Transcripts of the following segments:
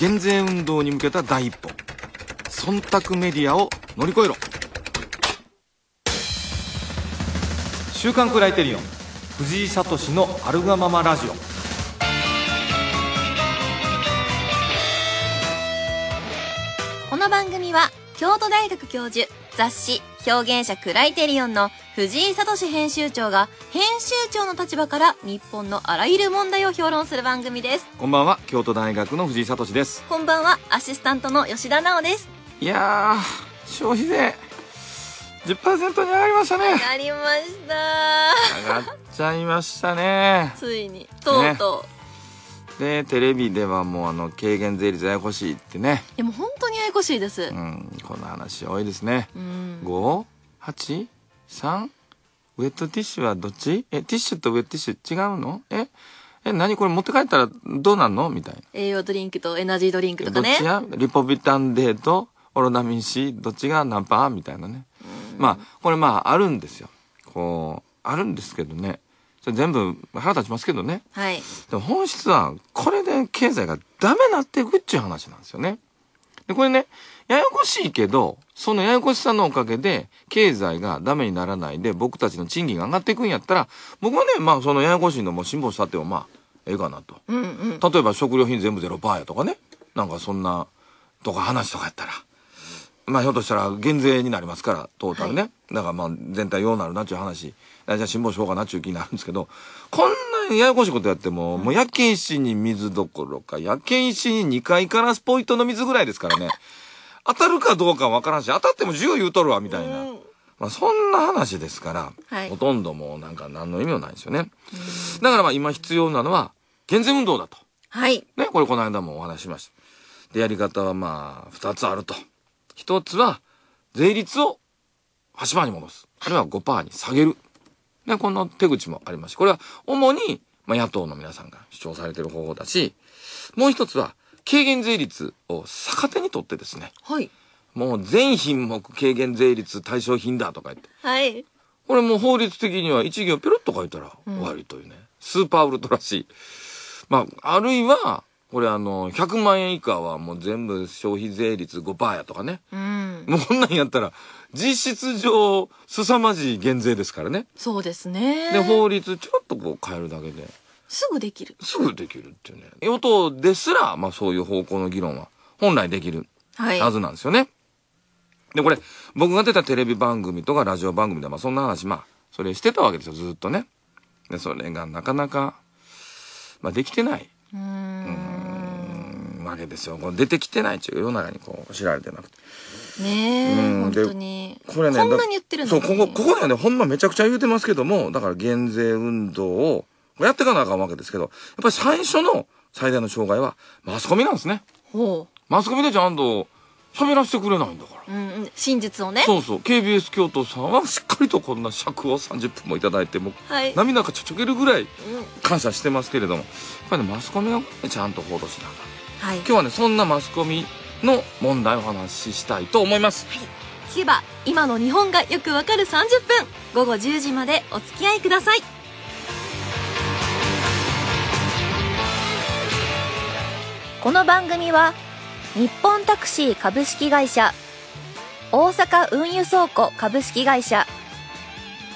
減税運動に向けた第一歩忖度メディアを乗り越えろ「週刊クライテリオン」藤井聡の「アルガママラジオ」この番組は京都大学教授雑誌「表現者クライテリオン」の藤井聡編集長が編集長の立場から日本のあらゆる問題を評論する番組ですこんばんは京都大学の藤井聡ですこんばんはアシスタントの吉田直ですいや消費税10%に上がりましたね上がりました上がっちゃいましたねついにとうとう、ね、でテレビではもうあの軽減税率ややこしいってねいやもう本当にややこしいですうんこの話多いですね、うん、58? 三、ウェットティッシュはどっちえ、ティッシュとウェットティッシュ違うのええ、何これ持って帰ったらどうなんのみたいな。栄養ドリンクとエナジードリンクとかね。どっちやリポビタンデーとオロナミン C、どっちがナンパーみたいなね。まあ、これまあ、あるんですよ。こう、あるんですけどね。全部腹立ちますけどね。はい。でも本質は、これで経済がダメなっていくっていう話なんですよね。で、これね、ややこしいけど、そのややこしさのおかげで、経済がダメにならないで、僕たちの賃金が上がっていくんやったら、僕はね、まあ、そのややこしいのも辛抱したっても、まあ、ええかなと。うんうん、例えば、食料品全部ゼロパーやとかね。なんか、そんな、とか話とかやったら。まあ、ひょっとしたら減税になりますから、トータルね。はい、だからまあ、全体ようなるなっちゅう話。じゃあ辛抱しようかなっちゅう気になるんですけど、こんなややこしいことやっても、もう焼け石に水どころか、焼け石に2階からスポイトの水ぐらいですからね。当たるかどうかわからんし、当たっても自由言うとるわ、みたいな。まあ、そんな話ですから、はい、ほとんどもうなんか何の意味もないですよね。だからまあ今必要なのは、減税運動だと。はい。ね、これこの間もお話しました。で、やり方はまあ、二つあると。一つは、税率を8%に戻す。あるいは5%に下げる。ね、この手口もありますし、これは主に、まあ、野党の皆さんが主張されてる方法だし、もう一つは、軽減税率を逆手にとってですね、はい、もう全品目軽減税率対象品だとか言って、はい、これもう法律的には一行ピロッと書いたら終わりというね、うん、スーパーウルトラしい。まあ、あるいは、これあの、100万円以下はもう全部消費税率5%やとかね。うん。もうこんなんやったら、実質上、凄まじい減税ですからね。そうですね。で、法律ちょっとこう変えるだけで。すぐできる。すぐできるっていうね。与党ですら、まあそういう方向の議論は本来できるはずなんですよね。はい、で、これ、僕が出たテレビ番組とかラジオ番組でまあそんな話、まあ、それしてたわけですよ、ずっとね。で、それがなかなか、まあできてない。うん。わけですよ。こ出てきてないっていう世の中にこう知られてなくて。ねえ、本当に。これね、こんなに言ってるんだ、ね、そう、ここ、ここではね、ほんまめちゃくちゃ言うてますけども、だから減税運動を、やっていかなあかんわけですけど、やっぱり最初の最大の障害はマスコミなんですね。ほう。マスコミでちゃんと喋らせてくれないんだから。うん、うん、真実をね。そうそう。KBS 京都さんはしっかりとこんな尺を30分もいただいて、もう、はい、涙がちょちょけるぐらい感謝してますけれども、やっぱりね、マスコミは、ちゃんと報道しながら。はい、今日はね、そんなマスコミの問題をお話ししたいと思います。はい。キ今の日本がよくわかる30分、午後10時までお付き合いください。この番組は日本タクシー株式会社大阪運輸倉庫株式会社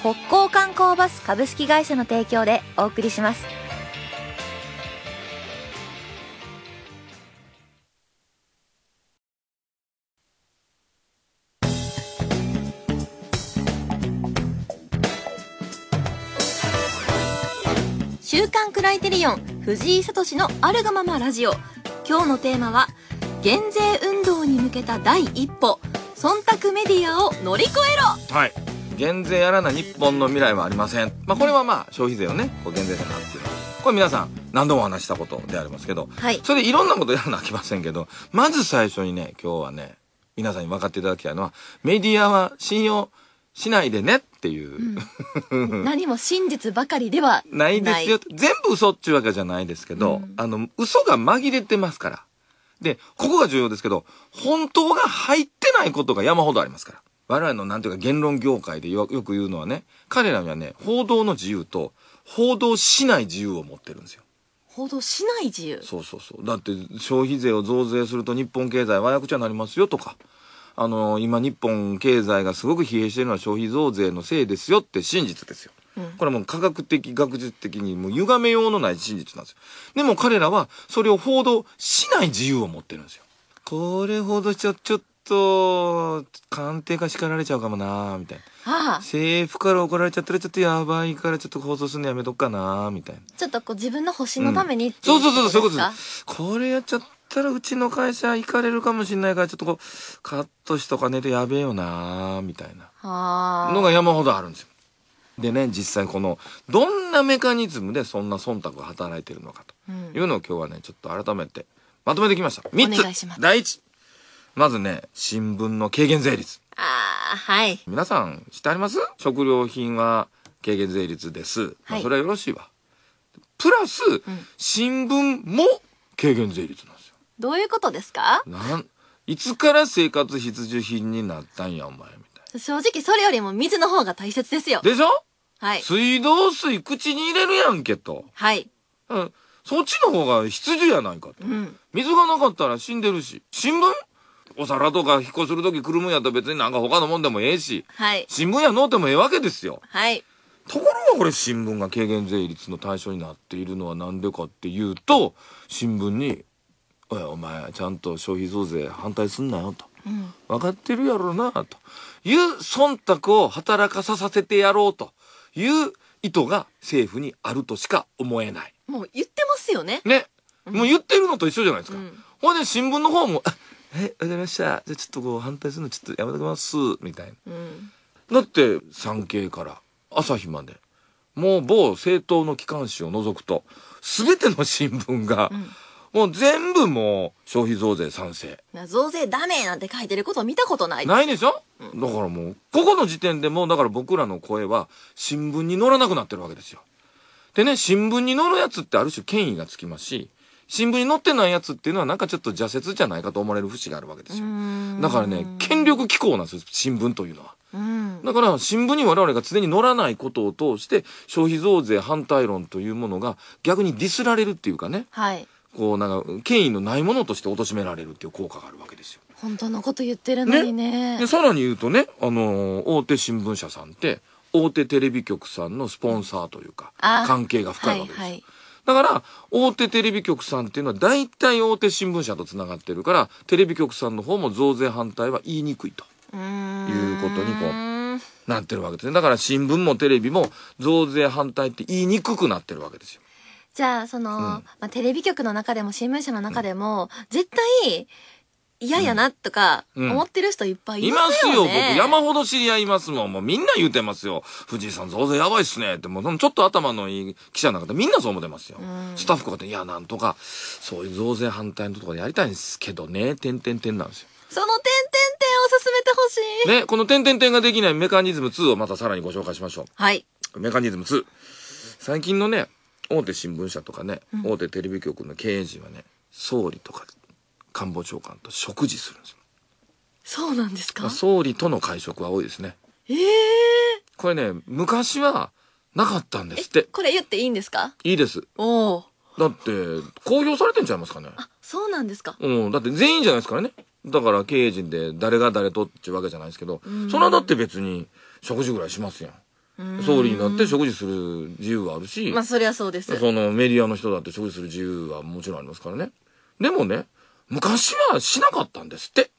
北港観光バス株式会社の提供でお送りします。週刊クライテリオン藤井聡のあるがままラジオ今日のテーマは減税運動に向けた第一歩忖度メディアを乗り越えろはい減税やらな日本の未来はありません、まあ、これはまあ消費税をねこう減税かなっていうこれ皆さん何度も話したことでありますけど、はい、それでいろんなことやらなきませんけどまず最初にね今日はね皆さんに分かっていただきたいのはメディアは信用しないでねっていう、うん、何も真実ばかりではない。ないですよ。全部嘘っちゅうわけじゃないですけど、うん、あの、嘘が紛れてますから。で、ここが重要ですけど、本当が入ってないことが山ほどありますから。我々のなんていうか言論業界でよく言うのはね、彼らにはね、報道の自由と、報道しない自由を持ってるんですよ。報道しない自由そうそうそう。だって消費税を増税すると日本経済はやくちゃなりますよとか。あの、今日本経済がすごく疲弊してるのは消費増税のせいですよって真実ですよ。これはもう科学的、学術的にもう歪めようのない真実なんですよ。でも彼らはそれを報道しない自由を持ってるんですよ。これほどちゃちょっと、官邸が叱られちゃうかもなみたいな。ああ政府から怒られちゃったらちょっとやばいからちょっと放送するのやめとくかなみたいな。ちょっとこう自分の星のために、うん、そうそうそう、そういうことです。これやっちゃっったらうちの会社行かれるかもしんないからちょっとこうカットしとかねとやべえよなみたいなのが山ほどあるんですよ。でね実際このどんなメカニズムでそんな忖度が働いてるのかというのを今日はねちょっと改めてまとめてきました。三つ第1まずね新聞の軽減税率。ああはい皆さん知ってあります食料品は軽減税率です。まあ、それはよろしいわ。はい、プラス、うん、新聞も軽減税率などういうことですかなんいつから生活必需品になったんやお前みたいな正直それよりも水の方が大切ですよでしょはい水道水口に入れるやんけと、はいうん、そっちの方が必需やないかと、うん水がなかったら死んでるし新聞お皿とか引っ越する時くるむんやったら別になんか他のもんでもええしはい新聞やのうてもええわけですよはいところがこれ新聞が軽減税率の対象になっているのはなんでかっていうと新聞に「おいお前ちゃんと消費増税反対すんなよ」と。うん、分かってるやろなという忖度を働かさせてやろうという意図が政府にあるとしか思えない。もう言ってますよね。ね。もう言ってるのと一緒じゃないですか。うん、ほんで新聞の方も、え、わかりました。じゃあちょっとこう反対するのちょっとやめおきます。みたいな。うん、だって、産経から朝日まで、もう某政党の機関紙を除くと、すべての新聞が、うんもう全部もう消費増税賛成。増税ダメなんて書いてること見たことないないでしょ、うん、だからもう、ここの時点でもだから僕らの声は新聞に載らなくなってるわけですよ。でね、新聞に載るやつってある種権威がつきますし、新聞に載ってないやつっていうのはなんかちょっと邪説じゃないかと思われる節があるわけですよ。だからね、権力機構なんですよ、新聞というのは。だから新聞に我々が常に載らないことを通して消費増税反対論というものが逆にディスられるっていうかね、はい、こうなんか権威のないものとして貶められるっていう効果があるわけですよ。本当のこと言ってるのにね。ねでさらに言うとね、あのー、大手新聞社さんって大手テレビ局さんのスポンサーというか関係が深いわけです、はいはい、だから大手テレビ局さんっていうのは大体大手新聞社とつながってるからテレビ局さんの方も増税反対は言いにくいということにこう。なってるわけですね。だから新聞もテレビも増税反対って言いにくくなってるわけですよ。じゃあ、その、うんまあ、テレビ局の中でも新聞社の中でも、絶対、嫌やなとか、思ってる人いっぱいいいますよ僕。山ほど知り合いますもん。もうみんな言うてますよ。藤井さん増税やばいっすねって、もうちょっと頭のいい記者の中でみんなそう思ってますよ。うんスタッフとかて、いや、なんとか、そういう増税反対のところでやりたいんですけどね、てんてんてんなんですよ。その点て点を進めてほしい。ね、この点て点ができないメカニズム2をまたさらにご紹介しましょう。はい。メカニズム2。最近のね、大手新聞社とかね、うん、大手テレビ局の経営陣はね総理とか官房長官と食事するんですそうなんですか総理との会食は多いですねええー、これね昔はなかったんですってこれ言っていいんですかいいですおおだって公表されてんちゃいますかねあそうなんですかうんだって全員じゃないですからねだから経営陣で誰が誰とってうわけじゃないですけど、それはだって別に食事ぐらいしますやん総理になって食事する自由はあるし、まあそりゃそうです。そのメディアの人だって食事する自由はもちろんありますからね。でもね、昔はしなかったんですって。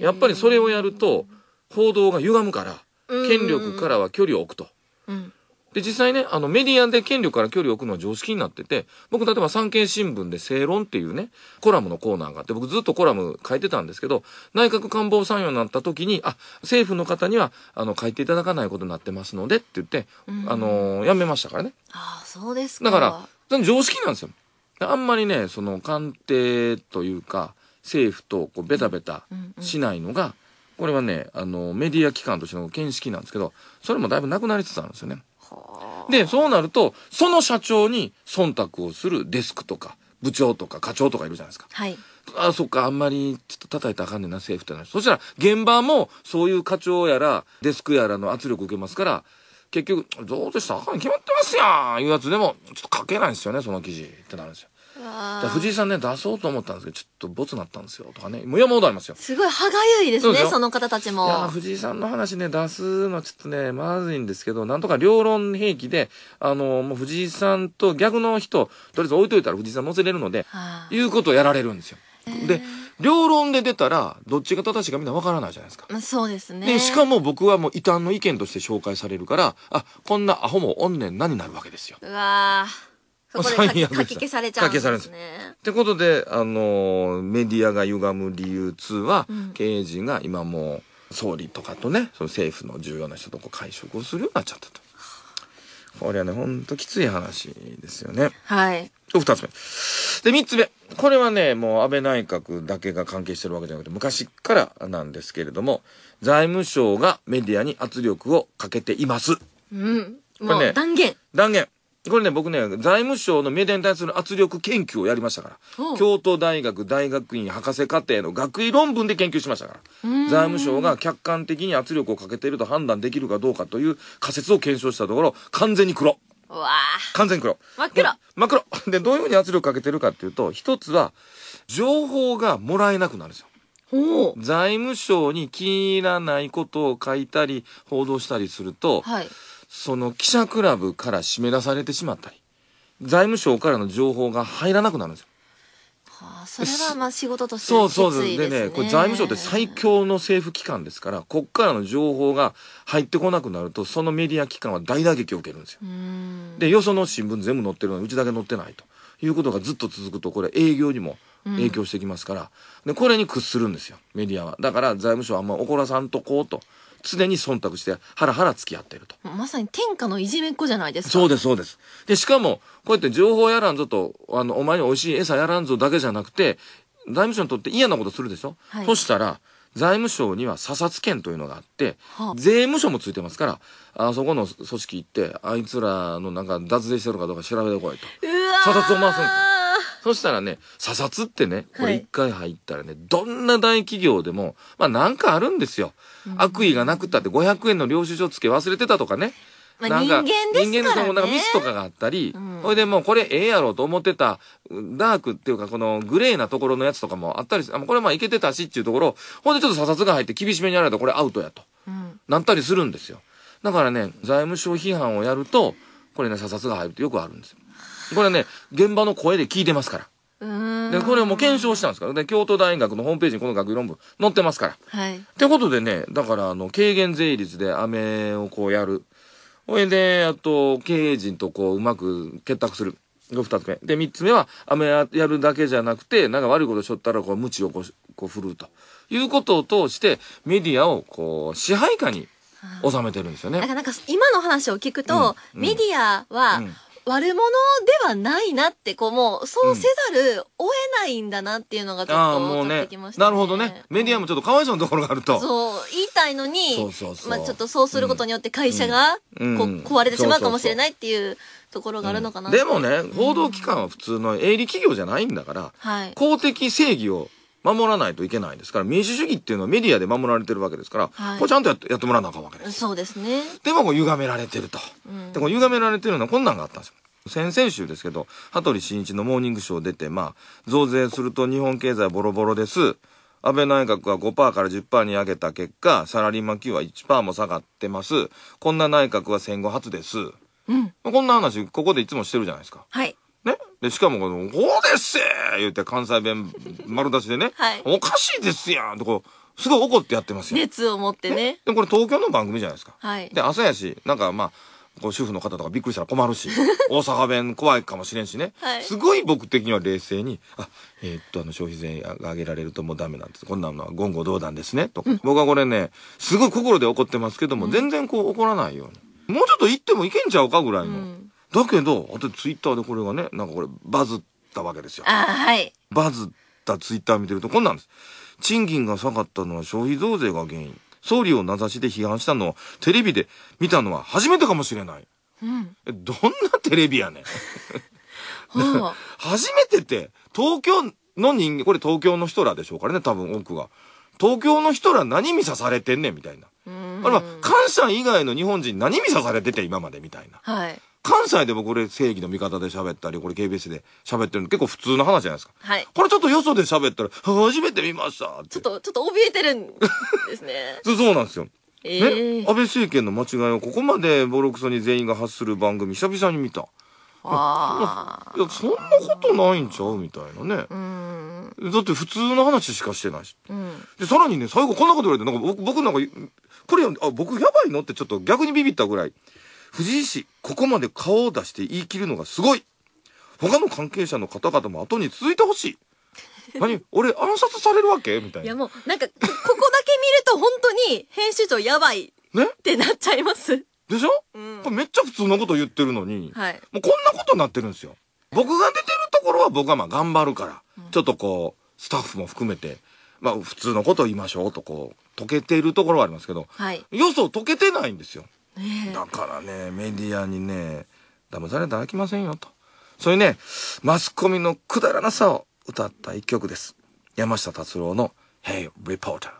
やっぱりそれをやると、報道が歪むから、権力からは距離を置くと。うん、で、実際ね、あの、メディアで権力から距離を置くのは常識になってて、僕、例えば産経新聞で正論っていうね、コラムのコーナーがあって、僕ずっとコラム書いてたんですけど、内閣官房参与になった時に、あ、政府の方には、あの、書いていただかないことになってますので、って言って、あの、やめましたからね。ああ、そうですか。だから、常識なんですよ。あんまりね、その、官邸というか、政府とこうベタベタしないのが、うんうん、これはねあのメディア機関としての見識なんですけどそれもだいぶなくなりつつあるんですよね。で、そうなると、その社長に忖度をするデスクとか、部長とか課長とかいるじゃないですか。はい。ああ、そっか、あんまりちょっと叩いたらあかんねんな、政府ってなそしたら、現場もそういう課長やら、デスクやらの圧力受けますから、結局、どうでしたあかん決まってますやんいうやつでも、ちょっと書けないんですよね、その記事ってなるんですよ。藤井さんね、出そうと思ったんですけど、ちょっとボツなったんですよ、とかね。もう山ほどありますよ。すごい歯がゆいですね、そその方たちも。いや、藤井さんの話ね、出すのちょっとね、まずいんですけど、なんとか両論兵器で、あの、もう藤井さんと逆の人、とりあえず置いといたら藤井さん乗せれるので、いうことをやられるんですよ。で、両論で出たら、どっちが正しいかみんなわからないじゃないですか。そうですね。で、しかも僕はもう異端の意見として紹介されるから、あ、こんなアホもおんねんなになるわけですよ。うわー。そこで書 き消されちゃうんですね。ってことで、あの、メディアが歪む理由2は、うん、経営陣が今もう、総理とかとね、その政府の重要な人とこう会食をするようになっちゃったと。これはね、ほんときつい話ですよね。はい。二つ目。で、三つ目。これはね、もう安倍内閣だけが関係してるわけじゃなくて、昔からなんですけれども、財務省がメディアに圧力をかけています。うん。もう断言。断言。これね、僕ね、財務省のメディアに対する圧力研究をやりましたから、京都大学大学院博士課程の学位論文で研究しましたから、財務省が客観的に圧力をかけていると判断できるかどうかという仮説を検証したところ、完全に黒。わ完全黒。真っ黒。真っ黒。で、どういうふうに圧力かけてるかっていうと、一つは、情報がもらえなくなるんですよ。財務省に気に入らないことを書いたり、報道したりすると、はいその記者クラブから締め出されてしまったり、財務省からの情報が入らなくなるんですよ。はあ、それはまあ仕事としてそうそうですね。でね、これ財務省って最強の政府機関ですから、こっからの情報が入ってこなくなると、そのメディア機関は大打撃を受けるんですよ。で、よその新聞全部載ってるのに、うちだけ載ってないということがずっと続くと、これ営業にも影響してきますから、うん、でこれに屈するんですよメディアはだから財務省はあんま怒らさんとこうと常に忖度してハラハラ付き合ってるとまさに天下のいじめっ子じゃないですかそうですそうですでしかもこうやって情報やらんぞとあのお前に美味しい餌やらんぞだけじゃなくて財務省にとって嫌なことするでしょ、はい、そしたら財務省には査察権というのがあって、はあ、税務署もついてますからあそこの組織行ってあいつらのなんか脱税してるかどうか調べてこいと査察を回すんですそしたらね、査察ってね、これ一回入ったらね、はい、どんな大企業でも、まあなんかあるんですよ。うん、悪意がなくったって500円の領収書付け忘れてたとかね。まあ、なんか、人間です、ね、なんかミスとかがあったり、うん、それでもうこれええやろと思ってた、ダークっていうかこのグレーなところのやつとかもあったりする、これまあいけてたしっていうところ、ほんでちょっと査察が入って厳しめにやられたらこれアウトやと、うん、なったりするんですよ。だからね、財務省批判をやると、これね、査察が入るってよくあるんですよ。これね、現場の声で聞いてますから。で、これも検証したんですから。ね、京都大学のホームページにこの学位論文載ってますから。はい。ってことでね、だから、あの、軽減税率で飴をこうやる。ほいで、あと、経営陣とこう、うまく結託する。二つ目。で、三つ目は、飴やるだけじゃなくて、なんか悪いことしょったら、こう、無知をこう、こう振ると。いうことを通して、メディアを、こう、支配下に収めてるんですよね。なんか、今の話を聞くと、うんうん、メディアは、うん悪者ではないなって、こう、もう、そうせざるを得ないんだなっていうのがちょっと思ってきました、ねうね、なるほどね。メディアもちょっとかわいそうなところがあると。そう、言いたいのに、そうそうそうまあちょっとそうすることによって会社が、こう、壊れてしまうかもしれないっていう。ところがあるのかな、うん、でもね報道機関は普通の営利企業じゃないんだから、はい、公的正義を守らないといけないですから、民主主義っていうのはメディアで守られてるわけですから、はい、これちゃんとやってもらわなあかんわけです。そうですね。でもこう歪められてると。うん、で、こう歪められてるのはこんなんがあったんですよ。先々週ですけど、羽鳥慎一のモーニングショー出て、まあ、増税すると日本経済ボロボロです。安倍内閣は5%から10%に上げた結果、サラリーマン給は1%も下がってます。こんな内閣は戦後初です。うん、こんな話、ここでいつもしてるじゃないですか。はい。で、しかもこの、おです言うて関西弁丸出しでね、はい、おかしいですやんとこう、すごい怒ってやってますよ。熱を持ってね。でもこれ東京の番組じゃないですか。はい。で、朝やし、なんかまあ、こう主婦の方とかびっくりしたら困るし、大阪弁怖いかもしれんしね。はい、すごい僕的には冷静に、あ、えー、っと、あの、消費税上げられるともうダメなんです。こんなのは言語道断ですね。とか、うん、僕はこれね、すごい心で怒ってますけども、うん、全然こう怒らないように。もうちょっと言ってもいけんちゃうかぐらいの。うんだけどあとツイッターでこれがねなんかこれバズったわけですよ。あはいバズったツイッター見てるとこんなんです。賃金が下がったのは消費増税が原因。総理を名指しで批判したのをテレビで見たのは初めてかもしれない。うん、どんなテレビやねん。初めてって、東京の人間、これ東京の人らでしょうからね、多分多くが。東京の人ら何見さされてんねんみたいな。あれは関西以外の日本人何見さされてて今までみたいな。はい。関西で僕これ正義の味方で喋ったり、これ KBS で喋ってるの結構普通の話じゃないですか。はい。これちょっとよそで喋ったら、初めて見ましたちょっと、ちょっと怯えてるんですね。そうなんですよ。えー、ね、安倍政権の間違いをここまでボロクソに全員が発する番組久々に見た。ああ。いや、そんなことないんちゃうみたいなね。うん。だって普通の話しかしてないし。うん。で、さらにね、最後こんなこと言われて、なんか僕なんか、これ、あ、僕やばいのってちょっと逆にビビったぐらい。藤井氏、ここまで顔を出して言い切るのがすごい他の関係者の方々も後に続いてほしい何俺暗殺されるわけみたいな。いやもう、なんか、ここだけ見ると本当に編集長やばいってなっちゃいます。ね、でしょ、うん、めっちゃ普通のこと言ってるのに、はい、もうこんなことになってるんですよ。僕が出てるところは僕はまあ頑張るから、うん、ちょっとこう、スタッフも含めて、まあ普通のことを言いましょうとこう、溶けているところはありますけど、はい、よそ溶けてないんですよ。だからねメディアにね騙されてはいけませんよとそういうねマスコミのくだらなさを歌った一曲です山下達郎の「Hey Reporter」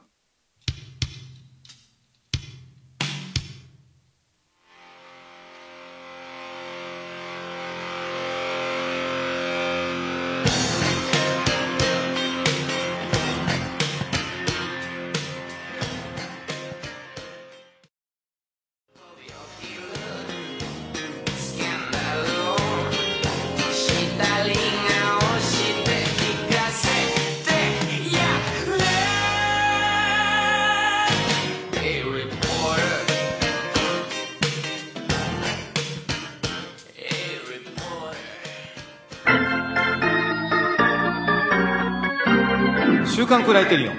間くらいてるよ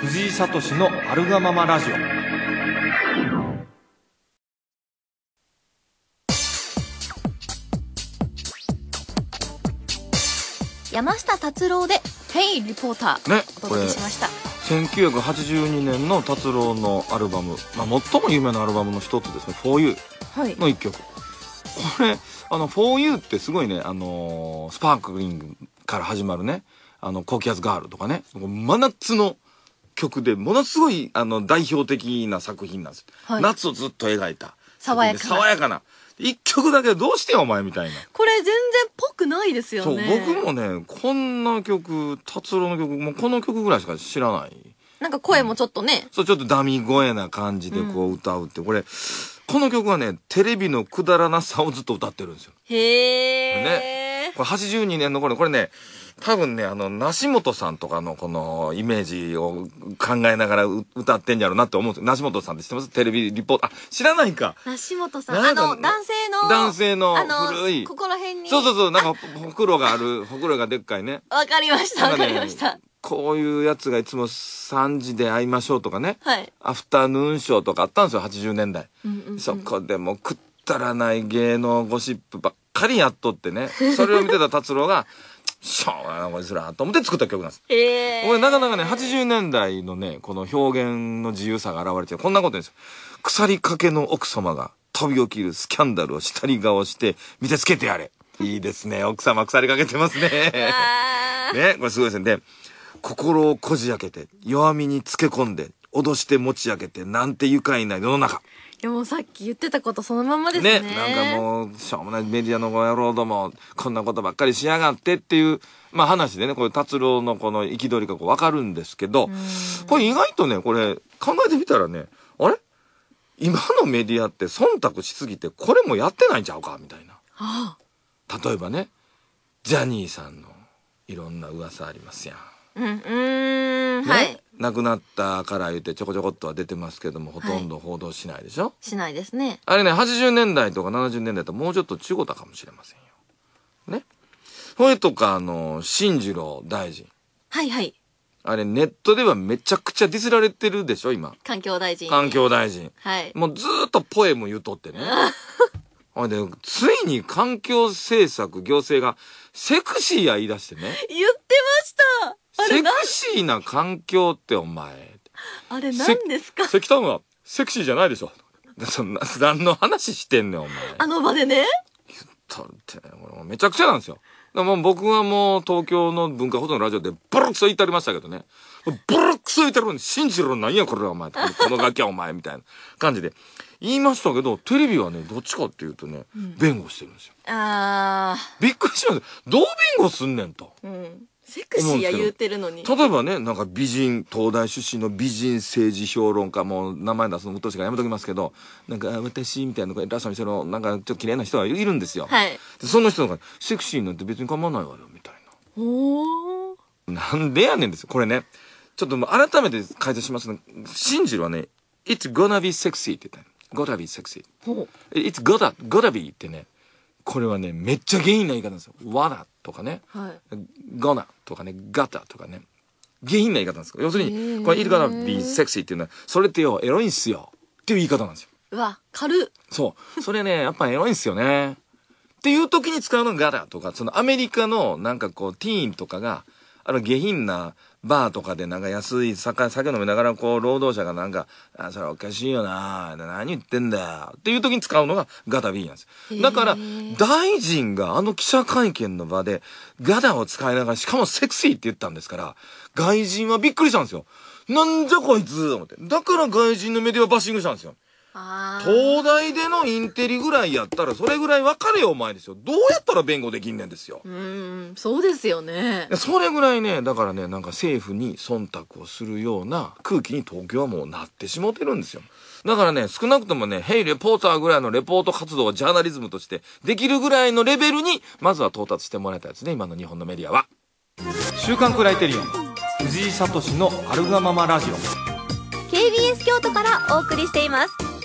藤井聡のあるがままラジオ山下達郎で「ヘイリポーター」ね、お届けしました1982年の達郎のアルバム、まあ、最も有名なアルバムの一つですね「FORYOU」の一曲、はい、これ「あのフォーユーってすごいね、あのー、スパークリングから始まるねあの、高気圧ガールとかね、真夏の曲で、ものすごい、あの、代表的な作品なんです、はい、夏をずっと描いた。爽やかな。爽やかな。一曲だけどうしてお前みたいな。これ全然ぽくないですよね。そう、僕もね、こんな曲、達郎の曲、もうこの曲ぐらいしか知らない。なんか声もちょっとね。うん、そう、ちょっとダミ声な感じでこう歌うって、うん、これ、この曲はね、テレビのくだらなさをずっと歌ってるんですよ。へえ。ね。これ82年の頃、これね、多分ね、あの、梨本さんとかのこのイメージを考えながら歌ってんやろうなって思う梨本さんって知ってますテレビリポート、あ、知らないか。梨本さん、あの、男性の、男性の古い、ここら辺に。そうそうそう、なんかほ、ほくろがある、ほくろがでっかいね。わかりました、わかりました。こういうやつがいつも3時で会いましょうとかね、はい、アフターヌーンショーとかあったんですよ、80年代。うんうんうん、そこでもくったらない芸能ゴシップばっかりやっとってね、それを見てた達郎が、しょうがないこいつらと思って作った曲なんです。えー、俺なかなかね、80年代のね、この表現の自由さが現れてこんなことですよ。鎖掛けの奥様が飛び起きるスキャンダルをしたり顔して見せつけてやれ。いいですね。奥様鎖掛けてますね。ね、これすごいですね。で、心をこじ開けて、弱みにつけ込んで、脅して持ち上げて、なんて愉快な世の中。やもうさっき言ってたことそのままですね。ねなんかもう、しょうもないメディアのご野郎ども、こんなことばっかりしやがってっていう、まあ話でね、これ達郎のこの憤りがこうわかるんですけど、これ意外とね、これ考えてみたらね、あれ今のメディアって忖度しすぎて、これもやってないんちゃうかみたいな。あ例えばね、ジャニーさんのいろんな噂ありますやん。うん、うん、ね、はい。亡くなったから言ってちょこちょこっとは出てますけどもほとんど報道しないでしょ、はい、しないですねあれね80年代とか70年代ともうちょっと中古たかもしれませんよねそれとかあの進次郎大臣はいはいあれネットではめちゃくちゃディスられてるでしょ今環境大臣環境大臣はいもうずっとポエム言うとってねあ いでついに環境政策行政がセクシーや言い出してね言ってましたセクシーな環境ってお前。あれ何ですか石炭はセクシーじゃないでしょ。そんな、何の話してんねん、お前。あの場でね。言ったって、めちゃくちゃなんですよ。もう僕はもう東京の文化ほどのラジオでボロクソ言ってありましたけどね。ボロクソ言ってるのに信じろなんやこれはお前。このガキはお前みたいな感じで。言いましたけど、テレビはね、どっちかっていうとね、うん、弁護してるんですよ。ああ。びっくりしました。どう弁護すんねんと。うんセクシーや言うてるのに例えばねなんか美人東大出身の美人政治評論家もう名前出すのうっとしからやめときますけどなんか私みたいなラストにしてるなんかちょっと綺麗な人がいるんですよ、はい、でその人がセクシーなんて別に構わないわよみたいなおなんでやねんですよこれねちょっと改めて解説しますね信じるはね「It's gonna be sexy」って言ったの「gotta be sexy」「It's gotta, gotta be」ってねこれはねめっちゃ原因な言い方なんですよ「わだ」ってとかね、はい、ゴナとかねガタとかね下品な言い方なんです要するにこれ「イルカのビーセクシー」っていうのはそれってよエロいんすよっていう言い方なんですよ。うわ軽そうそれね やっぱエロいんすよね。っていう時に使うのがガラとかそのアメリカのなんかこうティーンとかがあの下品なバーとかでなんか安い酒、酒飲みながらこう、労働者がなんか、あ、それおかしいよな何言ってんだよっていう時に使うのがガタ B なんです。だから、大臣があの記者会見の場でガタを使いながら、しかもセクシーって言ったんですから、外人はびっくりしたんですよ。なんじゃこいつ思って。だから外人のメディアバッシングしたんですよ。東大でのインテリぐらいやったらそれぐらい分かれよお前ですよどうやったら弁護できんねんですようんそうですよねそれぐらいねだからねなんか政府に忖度をするような空気に東京はもうなってしもてるんですよだからね少なくともね「ヘイレポーター」ぐらいのレポート活動はジャーナリズムとしてできるぐらいのレベルにまずは到達してもらいたいですね今の日本のメディアは「週刊クライテリオン」藤井聡の「アルガママラジオ」KBS 京都からお送りしています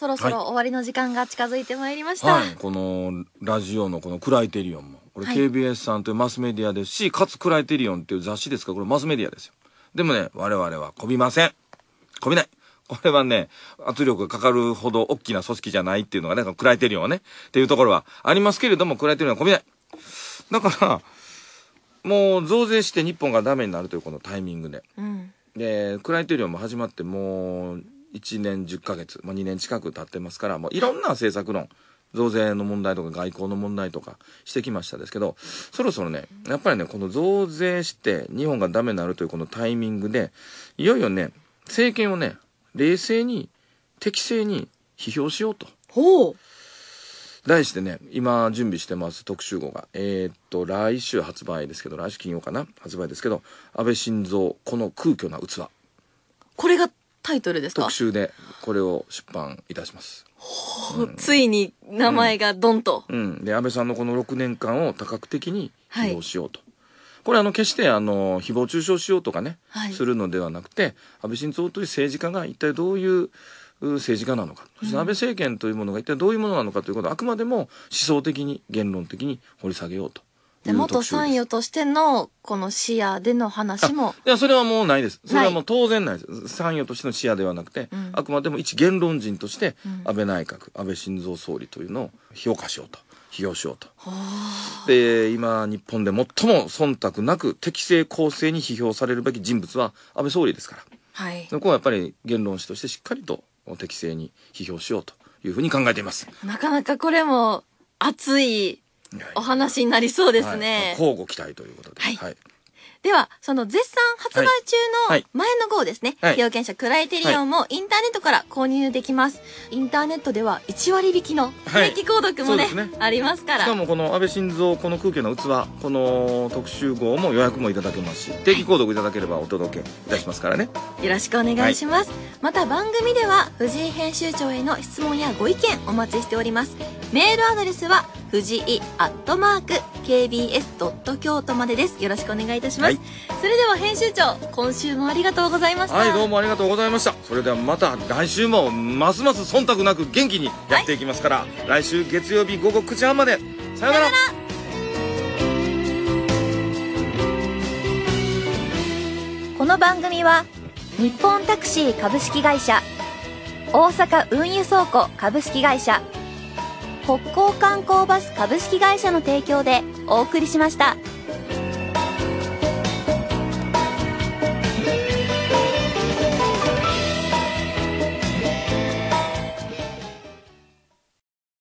そろそろ終わりの時間が近づいてまいりました、はい、このラジオのこのクライテリオンもこれ KBS さんというマスメディアですし、はい、かつクライテリオンっていう雑誌ですからこれマスメディアですよでもね我々はこびませんこびないこれはね、圧力がかかるほど大きな組織じゃないっていうのがね、クライテリオンはね、っていうところはありますけれども、クライテリオンはこびない。だから、もう増税して日本がダメになるというこのタイミングで。うん、で、クライテリオンも始まってもう1年10ヶ月、まあ、2年近く経ってますから、もういろんな政策論、増税の問題とか外交の問題とかしてきましたですけど、そろそろね、やっぱりね、この増税して日本がダメになるというこのタイミングで、いよいよね、政権をね、冷静に、適正に批評しようと。ほう題してね、今準備してます特集号が、えー、っと、来週発売ですけど、来週金曜かな発売ですけど、安倍晋三、この空虚な器。これがタイトルですか特集でこれを出版いたします、うん、ついに名前がドンと、うん、うん、で安倍さんのこの6年間を多角的に希望しようと、はい、これあの決してあの誹謗中傷しようとかね、はい、するのではなくて安倍晋三という政治家が一体どういう政治家なのか、そして安倍政権というものが一体どういうものなのかということをあくまでも思想的に言論的に掘り下げようとで元参与としての、この視野での話も。いや、それはもうないです。それはもう当然ないです。参与としての視野ではなくて、うん、あくまでも一言論人として、安倍内閣、安倍晋三総理というのを評価しようと。批評しようと。で、今、日本で最も忖度なく適正公正に批評されるべき人物は安倍総理ですから。はい。そこはやっぱり言論士としてしっかりと適正に批評しようというふうに考えています。なかなかこれも熱いお話になりそうですね。交互期待ということで。はいでは、その絶賛発売中の前の号ですね。はい、有権者クライテリオンもインターネットから購入できます。インターネットでは1割引きの定期購読もね,、ありますから。しかもこの安倍晋三、この空気の器、この特集号も予約もいただけますし、定期購読いただければお届けいたしますからね。よろしくお願いします。また番組では藤井編集長への質問やご意見お待ちしております。メールアドレスは藤井アットマーク KBS ドット京都までです。よろしくお願いいたします。はい、それでは編集長、今週もありがとうございました。はい、どうもありがとうございました。それではまた来週もますます忖度なく元気にやっていきますから、はい、来週月曜日午後9時半まで。さようならこの番組は日本タクシー株式会社大阪運輸倉庫株式会社北港観光バス株式会社の提供でお送りしました。